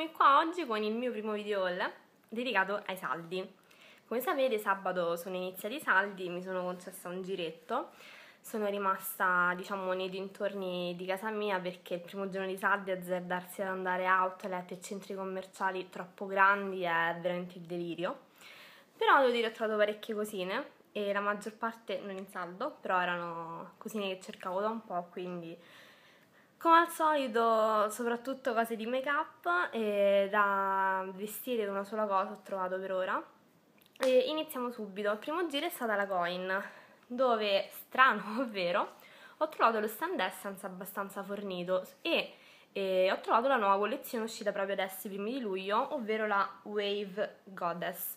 eccomi qua oggi con il mio primo video haul dedicato ai saldi. Come sapete sabato sono iniziati i saldi, mi sono concessa un giretto, sono rimasta diciamo nei dintorni di casa mia perché il primo giorno di saldi azzardarsi ad andare outlet e centri commerciali troppo grandi è veramente il delirio. Però devo dire ho trovato parecchie cosine e la maggior parte non in saldo, però erano cosine che cercavo da un po' quindi come al solito, soprattutto cose di make up e da vestire da una sola cosa ho trovato per ora. E iniziamo subito. Il primo giro è stata la coin, dove, strano ovvero, ho trovato lo stand essence abbastanza fornito e e ho trovato la nuova collezione uscita proprio adesso, i primi di luglio, ovvero la Wave Goddess,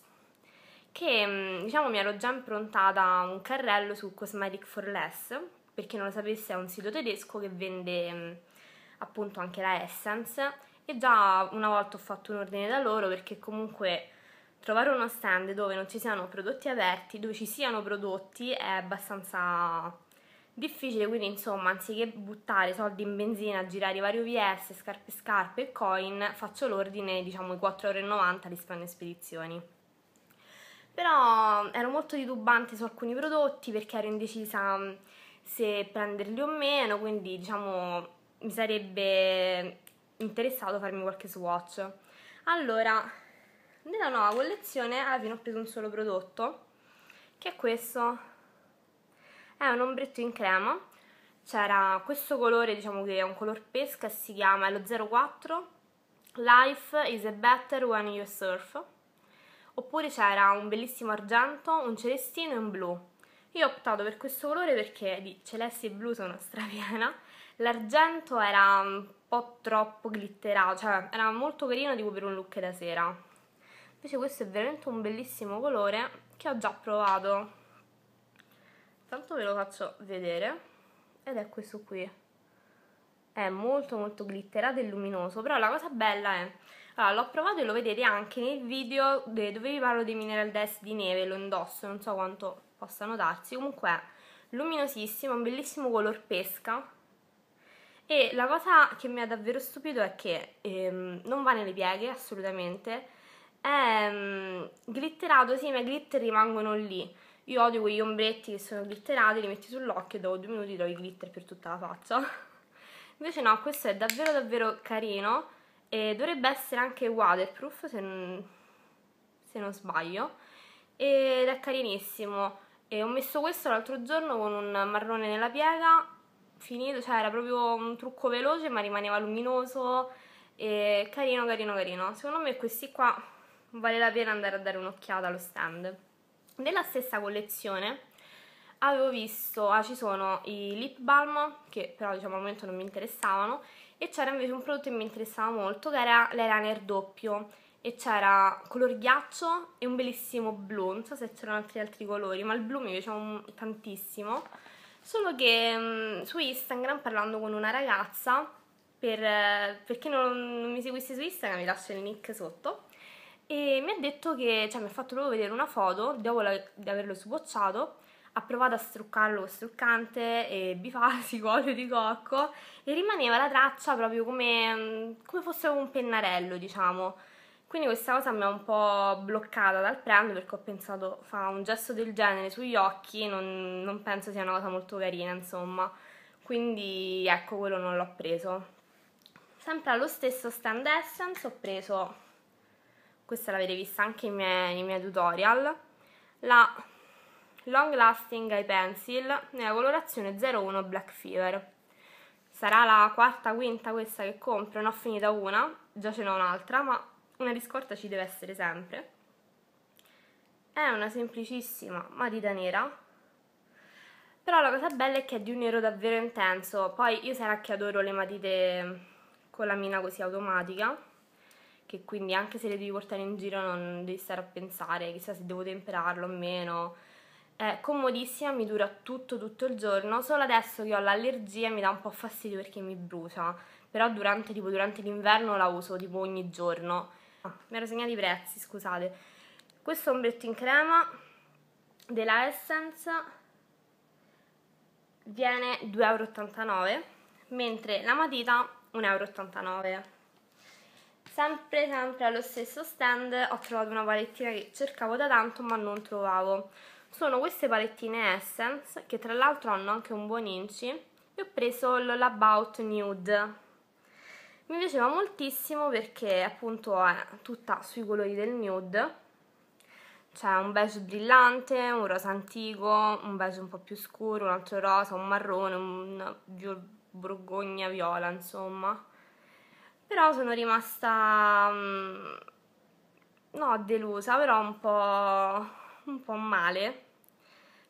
che mm, diciamo mi ero già improntata un carrello su Cosmetic for Less, per chi non lo sapesse è un sito tedesco che vende mm, appunto anche la Essence e già una volta ho fatto un ordine da loro perché comunque trovare uno stand dove non ci siano prodotti aperti, dove ci siano prodotti è abbastanza difficile, quindi insomma anziché buttare soldi in benzina, girare i vari UVS, scarpe scarpe e coin, faccio l'ordine diciamo i 4,90€ li spendo in spedizioni. Però mm, ero molto titubante su alcuni prodotti perché ero indecisa mm, se prenderli o meno, quindi diciamo mi sarebbe interessato farmi qualche swatch. Allora, nella nuova collezione alla fine ho preso un solo prodotto, che è questo. È un ombretto in crema. C'era questo colore, diciamo che è un color pesca, si chiama, lo 04 Life is a better when you surf. Oppure c'era un bellissimo argento, un celestino e un blu io ho optato per questo colore perché di celesti e blu sono strapiena, l'argento era un po' troppo glitterato, cioè era molto carino tipo per un look da sera. Invece questo è veramente un bellissimo colore che ho già provato. Tanto ve lo faccio vedere. Ed è questo qui. È molto molto glitterato e luminoso, però la cosa bella è... Allora, l'ho provato e lo vedete anche nel video dove vi parlo dei mineral Dest di neve, lo indosso, non so quanto possano darsi. Comunque è luminosissimo, un bellissimo color pesca. E la cosa che mi ha davvero stupito è che ehm, non va nelle pieghe assolutamente. È um, glitterato, sì, ma i glitter rimangono lì. Io odio quegli ombretti che sono glitterati, li metti sull'occhio e dopo due minuti togli glitter per tutta la faccia. Invece no, questo è davvero davvero carino e dovrebbe essere anche waterproof se non, se non sbaglio ed è carinissimo e ho messo questo l'altro giorno con un marrone nella piega finito, cioè era proprio un trucco veloce ma rimaneva luminoso e carino carino carino secondo me questi qua vale la pena andare a dare un'occhiata allo stand nella stessa collezione avevo visto, ah ci sono i lip balm che però diciamo al momento non mi interessavano e c'era invece un prodotto che mi interessava molto che era l'eyeliner doppio e c'era color ghiaccio e un bellissimo blu, non so se c'erano altri, altri colori, ma il blu mi piaceva un, tantissimo. Solo che mh, mm, su Instagram, parlando con una ragazza, per, per non, non mi seguisse su Instagram, vi lascio il nick sotto, e mi ha detto che, cioè mi ha fatto proprio vedere una foto dopo la, di averlo sbocciato, ha provato a struccarlo con struccante e bifasico, olio di cocco e rimaneva la traccia proprio come, mm, come fosse un pennarello, diciamo. Quindi questa cosa mi ha un po' bloccata dal prendere perché ho pensato fa un gesto del genere sugli occhi, non, non penso sia una cosa molto carina, insomma. Quindi ecco, quello non l'ho preso. Sempre allo stesso Stand Essence ho preso, questa l'avete vista anche nei miei, nei miei tutorial, la Long Lasting Eye Pencil nella colorazione 01 Black Fever. Sarà la quarta, quinta questa che compro, ne ho finita una, già ce n'ho un'altra, ma una riscorta ci deve essere sempre è una semplicissima matita nera però la cosa bella è che è di un nero davvero intenso poi io sarà che adoro le matite con la mina così automatica che quindi anche se le devi portare in giro non devi stare a pensare chissà se devo temperarlo o meno è comodissima, mi dura tutto tutto il giorno solo adesso che ho l'allergia mi dà un po' fastidio perché mi brucia però durante, durante l'inverno la uso tipo ogni giorno Ah, mi ero segnati i prezzi, scusate. Questo ombretto in crema della Essence viene 2,89 euro, mentre la matita 1,89 euro. Sempre, sempre allo stesso stand ho trovato una palettina che cercavo da tanto ma non trovavo. Sono queste palettine Essence, che tra l'altro hanno anche un buon inci, e ho preso l'All About Nude mi piaceva moltissimo perché appunto è tutta sui colori del nude c'è un beige brillante, un rosa antico, un beige un po' più scuro, un altro rosa, un marrone, un borgogna viola insomma però sono rimasta mm, no delusa però un po', un po' male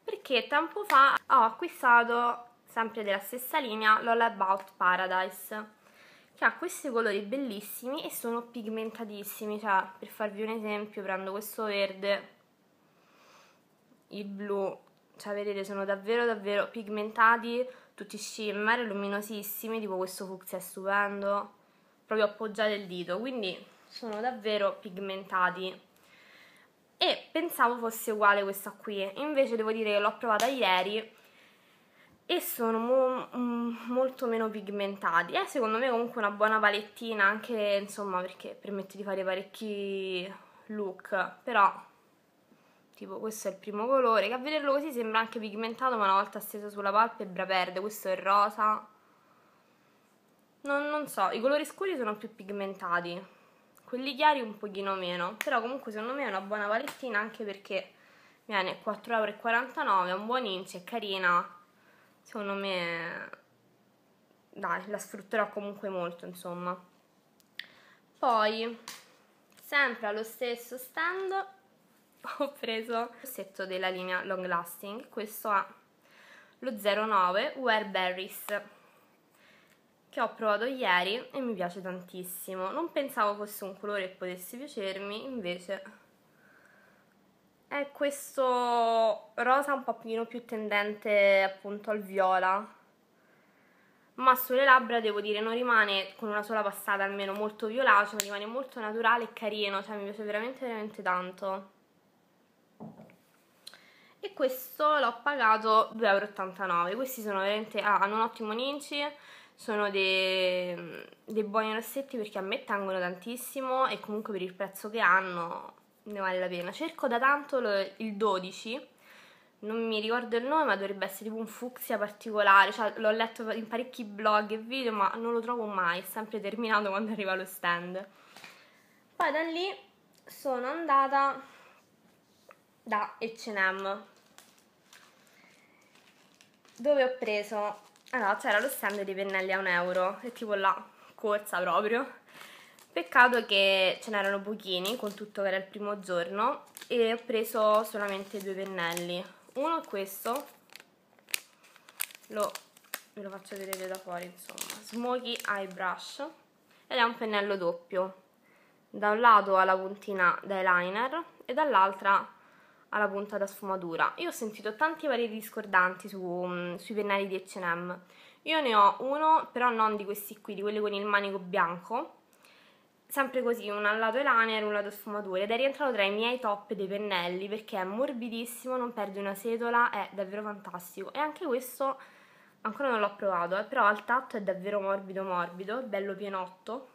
perché tempo fa ho acquistato sempre della stessa linea l'All About Paradise che ha questi colori bellissimi e sono pigmentatissimi, cioè per farvi un esempio prendo questo verde, il blu, cioè vedete sono davvero davvero pigmentati, tutti shimmer, luminosissimi, tipo questo fucsia è stupendo, proprio appoggiate il dito, quindi sono davvero pigmentati e pensavo fosse uguale questa qui invece devo dire che l'ho provata ieri e sono mo- mm, molto meno pigmentati. È eh, secondo me comunque una buona palettina anche insomma perché permette di fare parecchi look, però tipo questo è il primo colore che a vederlo così sembra anche pigmentato ma una volta steso sulla palpebra perde, questo è rosa. Non, non so, i colori scuri sono più pigmentati quelli chiari un pochino meno però comunque secondo me è una buona palettina anche perché viene 4,49€ è un buon inizio, è carina secondo me dai, la sfrutterò comunque molto, insomma. Poi, sempre allo stesso stand, ho preso il setto della linea Long Lasting, questo ha lo 09 Wear Berries, che ho provato ieri e mi piace tantissimo. Non pensavo fosse un colore che potesse piacermi, invece è questo rosa un po' più tendente appunto al viola ma sulle labbra devo dire non rimane con una sola passata almeno molto violaceo, rimane molto naturale e carino, cioè mi piace veramente veramente tanto. E questo l'ho pagato 2,89€, questi sono veramente, ah, hanno un ottimo ninci, sono dei, dei buoni rossetti perché a me tangono tantissimo e comunque per il prezzo che hanno ne vale la pena. Cerco da tanto il 12, non mi ricordo il nome, ma dovrebbe essere tipo un fucsia particolare. Cioè, l'ho letto in parecchi blog e video, ma non lo trovo mai. È sempre terminato quando arriva lo stand. Poi da lì sono andata da HM, dove ho preso. Allora, ah c'era lo stand dei pennelli a un euro, è tipo la corsa proprio Peccato che ce n'erano pochini, con tutto che era il primo giorno, e ho preso solamente due pennelli. Uno è questo, lo, ve lo faccio vedere da fuori, insomma, Smoky Eye Brush, ed è un pennello doppio. Da un lato ha la puntina d'eyeliner e dall'altra ha la punta da sfumatura. Io ho sentito tanti pareri discordanti su, mm, sui pennelli di H&M. Io ne ho uno, però non di questi qui, di quelli con il manico bianco, sempre così, un al lato liner e un lato sfumature ed è rientrato tra i miei top dei pennelli perché è morbidissimo, non perde una setola, è davvero fantastico e anche questo ancora non l'ho provato, eh, però al tatto è davvero morbido morbido, bello pienotto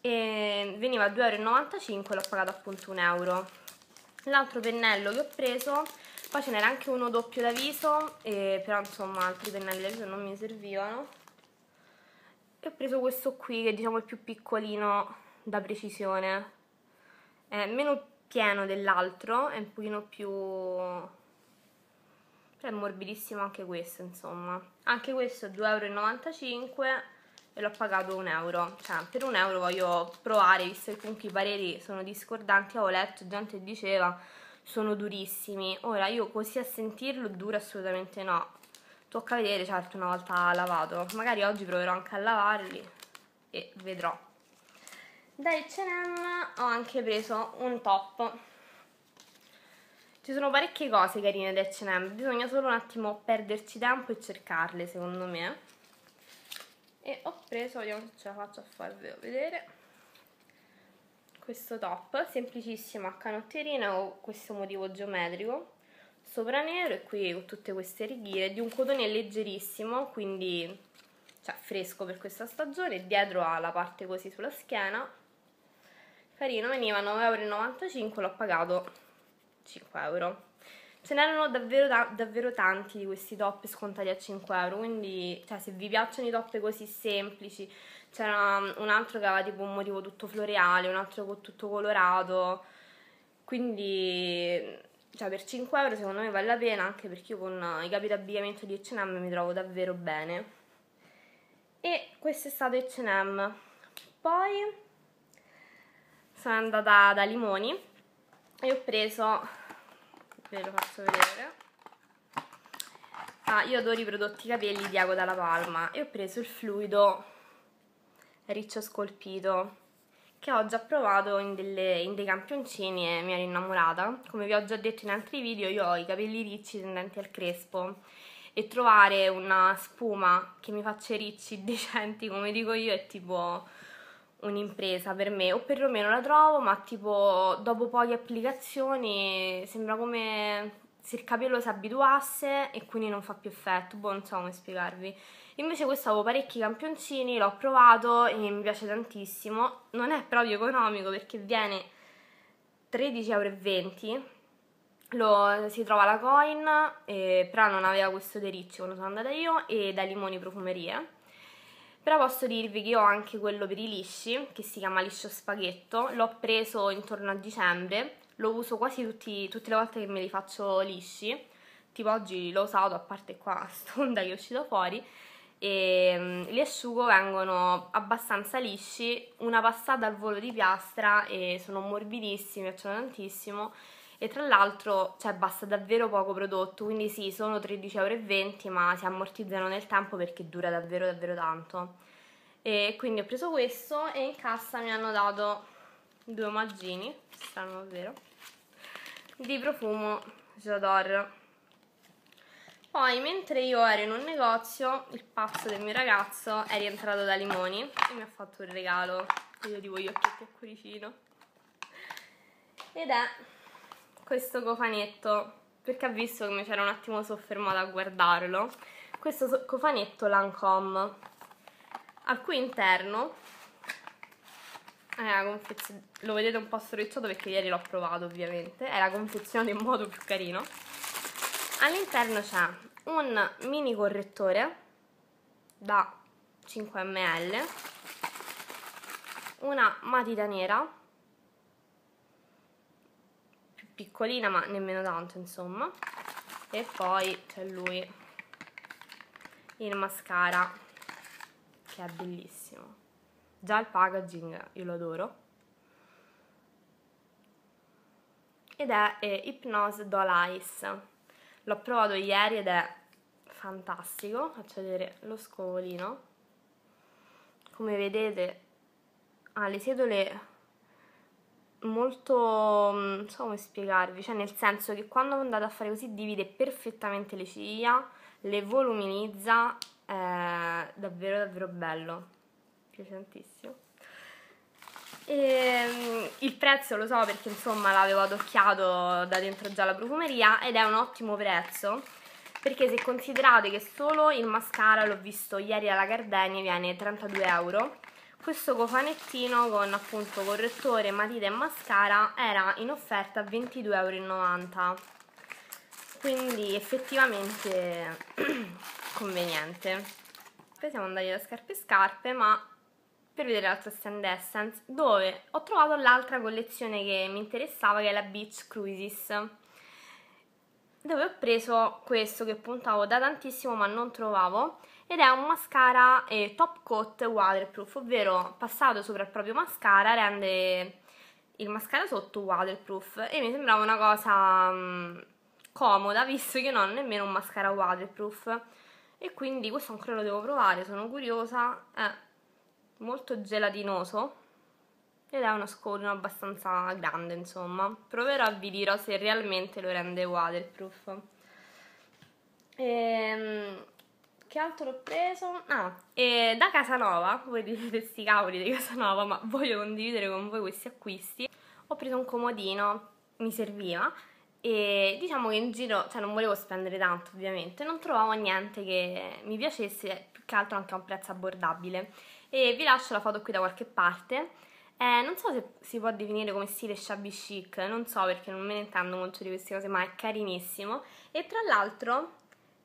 e veniva a 2,95€ l'ho pagato appunto 1 euro l'altro pennello che ho preso poi ce n'era anche uno doppio da viso eh, però insomma altri pennelli da viso non mi servivano e ho preso questo qui che diciamo è più piccolino da precisione è meno pieno dell'altro è un pochino più però cioè, è morbidissimo anche questo insomma anche questo è 2,95 euro e l'ho pagato un euro cioè per un euro voglio provare visto che comunque i pareri sono discordanti avevo letto gente diceva sono durissimi ora io così a sentirlo duro assolutamente no tocca vedere certo una volta lavato magari oggi proverò anche a lavarli e vedrò da H&M ho anche preso un top ci sono parecchie cose carine da H&M bisogna solo un attimo perderci tempo e cercarle secondo me e ho preso, vediamo se ce la faccio a farvelo vedere questo top semplicissimo a canotterina con questo motivo geometrico sopra nero e qui ho tutte queste righe di un cotone leggerissimo quindi cioè, fresco per questa stagione dietro ha la parte così sulla schiena carino veniva 9,95€ l'ho pagato 5€ ce n'erano davvero, davvero, tanti di questi top scontati a 5€ quindi cioè, se vi piacciono i top così semplici c'era um, un altro che aveva tipo un motivo tutto floreale un altro con tutto colorato quindi cioè per 5 euro secondo me vale la pena anche perché io con eh, i capi d'abbigliamento di H&M mi trovo davvero bene e questo è stato H&M poi sono andata da Limoni e ho preso ve lo faccio vedere ah, io adoro i prodotti capelli di Ago dalla Palma e ho preso il fluido riccio scolpito che ho già provato in, delle, in, dei campioncini e mi ero innamorata. Come vi ho già detto in altri video, io ho i capelli ricci tendenti al crespo e trovare una spuma che mi faccia ricci decenti, come dico io, è tipo un'impresa per me, o perlomeno la trovo, ma tipo dopo poche applicazioni sembra come se il capello si abituasse e quindi non fa più effetto, boh, non so come spiegarvi. Invece questo avevo parecchi campioncini, l'ho provato e mi piace tantissimo. Non è proprio economico perché viene 13,20€, lo, si trova la coin, eh, però non aveva questo dericcio quando sono andata io, e da Limoni Profumerie. Però posso dirvi che io ho anche quello per i lisci, che si chiama liscio spaghetto, l'ho preso intorno a dicembre lo uso quasi tutti, tutte le volte che me li faccio lisci, tipo oggi l'ho usato a parte qua stonda che è uscito fuori, e ehm, li asciugo vengono abbastanza lisci, una passata al volo di piastra e sono morbidissimi, piacciono tantissimo e tra l'altro cioè, basta davvero poco prodotto, quindi sì sono 13,20€ ma si ammortizzano nel tempo perché dura davvero davvero tanto. E quindi ho preso questo e in cassa mi hanno dato due omaggini, strano davvero di profumo Jador. Poi, mentre io ero in un negozio, il pazzo del mio ragazzo è rientrato da Limoni e mi ha fatto un regalo. Io tipo gli occhietti a cuoricino. Ed è questo cofanetto, perché ha visto che mi c'era un attimo soffermata a guardarlo. Questo cofanetto Lancome, al cui interno è eh, la confezione, lo vedete un po' storicciato perché ieri l'ho provato ovviamente, è la confezione in modo più carino. All'interno c'è un mini correttore da 5 ml, una matita nera, più piccolina ma nemmeno tanto insomma, e poi c'è lui, il mascara, che è bellissimo Già il packaging io lo adoro. Ed è eh, Hypnose Doll Ice. L'ho provato ieri ed è fantastico. Faccio vedere lo scovolino. Come vedete ha le setole molto mm, non so come spiegarvi cioè nel senso che quando andate a fare così divide perfettamente le ciglia le voluminizza è davvero davvero bello piace tantissimo. E, ehm, il prezzo lo so perché insomma l'avevo adocchiato da dentro già la profumeria ed è un ottimo prezzo perché se considerate che solo il mascara l'ho visto ieri alla Gardenia viene 32 euro questo cofanettino con appunto correttore, matita e mascara era in offerta a euro quindi effettivamente conveniente poi siamo andati da scarpe e scarpe ma per vedere l'altro Stand Essence, dove ho trovato l'altra collezione che mi interessava, che è la Beach Cruises, dove ho preso questo che puntavo da tantissimo ma non trovavo, ed è un mascara eh, top coat waterproof, ovvero passato sopra il proprio mascara rende il mascara sotto waterproof e mi sembrava una cosa mh, mm, comoda visto che non ho nemmeno un mascara waterproof e quindi questo ancora lo devo provare, sono curiosa eh molto gelatinoso ed è uno scorno abbastanza grande insomma proverò a vi dirò se realmente lo rende waterproof ehm, che altro ho preso? Ah, eh, da Casanova, voi direte questi cavoli di Casanova, ma voglio condividere con voi questi acquisti. Ho preso un comodino, mi serviva, e diciamo che in giro, cioè non volevo spendere tanto ovviamente, non trovavo niente che mi piacesse, più che altro anche a un prezzo abbordabile e vi lascio la foto qui da qualche parte. Eh, non so se si può definire come stile shabby chic, non so perché non me ne intendo molto di queste cose, ma è carinissimo. E tra l'altro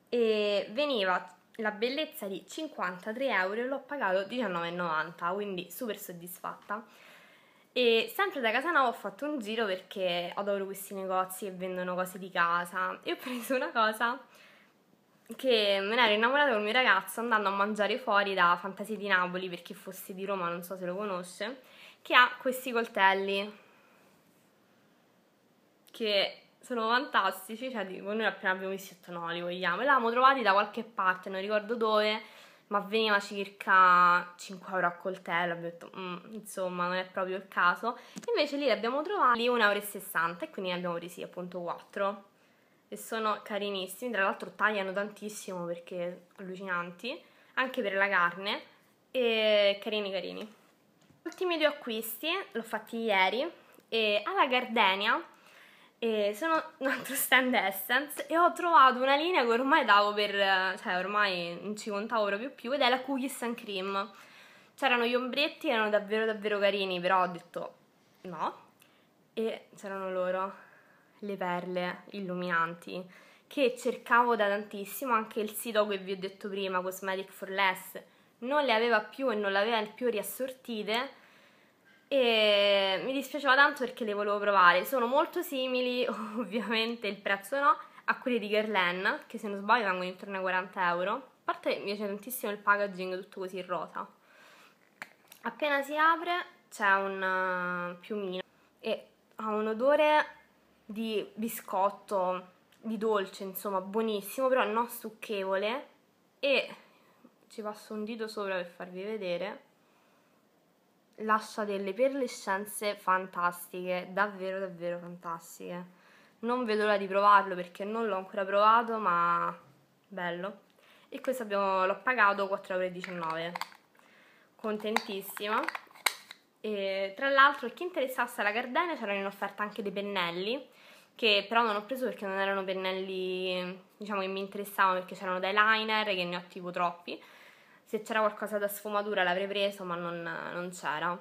eh, veniva la bellezza di 53 euro e l'ho pagato 19,90, quindi super soddisfatta. E sempre da casa Casanova ho fatto un giro perché adoro questi negozi che vendono cose di casa e ho preso una cosa che me ne ero innamorata con col mio ragazzo andando a mangiare fuori da Fantasia di Napoli, per chi fosse di Roma non so se lo conosce, che ha questi coltelli che sono fantastici, cioè dico, noi appena abbiamo visto detto no, li vogliamo, e l'avevamo trovati da qualche parte, non ricordo dove, ma veniva circa 5 euro a coltello, abbiamo detto mm, insomma non è proprio il caso, invece lì li abbiamo trovati 1,60 euro e quindi ne abbiamo presi appunto 4 e sono carinissimi, tra l'altro tagliano tantissimo perché allucinanti, anche per la carne, e carini carini. Ultimi due acquisti, l'ho fatti ieri, e alla Gardenia e sono un altro stand Essence e ho trovato una linea che ormai davo per, cioè ormai non ci contavo proprio più ed è la Cookies and Cream. C'erano gli ombretti, erano davvero davvero carini, però ho detto no e c'erano loro le perle illuminanti che cercavo da tantissimo, anche il sito che vi ho detto prima, Cosmetic for Less, non le aveva più e non le aveva più riassortite e mi dispiaceva tanto perché le volevo provare. Sono molto simili, ovviamente il prezzo no, a quelle di Guerlain, che se non sbaglio vengono intorno ai 40 euro. A parte mi piace tantissimo il packaging, tutto così in rosa. Appena si apre c'è un eh, piumino e ha un odore di biscotto, di dolce, insomma, buonissimo, però non stucchevole e ci passo un dito sopra per farvi vedere lascia delle perlescenze fantastiche, davvero davvero fantastiche. Non vedo l'ora di provarlo perché non l'ho ancora provato, ma bello. E questo l'ho pagato 4,19€. Contentissima. E, tra l'altro, a chi interessasse la Gardena c'erano in offerta anche dei pennelli, che però non ho preso perché non erano pennelli diciamo che mi interessavano perché c'erano dei liner che ne ho tipo troppi. Se c'era qualcosa da sfumatura l'avrei preso, ma non, non c'era.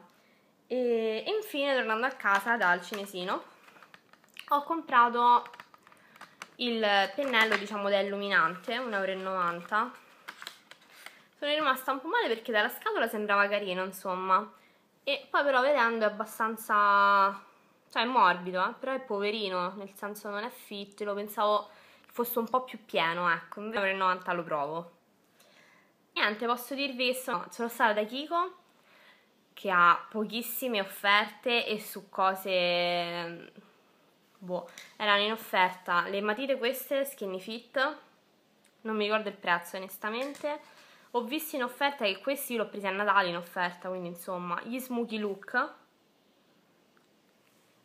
E, e infine, tornando a casa dal cinesino, ho comprato il pennello diciamo da illuminante 1,90€. Sono rimasta un po' male perché dalla scatola sembrava carino, insomma e poi però vedendo è abbastanza, cioè è morbido, eh? però è poverino, nel senso non è fit, lo pensavo fosse un po' più pieno, ecco, invece per il 90 lo provo. Niente, posso dirvi, sono, sono stata da Kiko, che ha pochissime offerte e su cose boh, erano in offerta le matite queste Skinny Fit non mi ricordo il prezzo onestamente ho visto in offerta che questi io l'ho presi a Natale in offerta, quindi insomma, gli Smokey Look.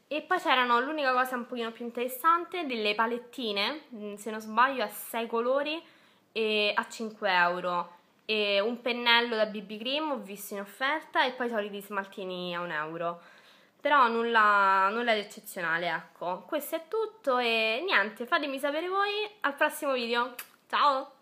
E poi c'erano l'unica cosa un pochino più interessante, delle palettine, mm, se non sbaglio a 6 colori e a 5 euro. E un pennello da BB Cream ho visto in offerta e poi i soliti smaltini a 1 euro. Però nulla, nulla di eccezionale, ecco. Questo è tutto e niente, fatemi sapere voi al prossimo video. Ciao!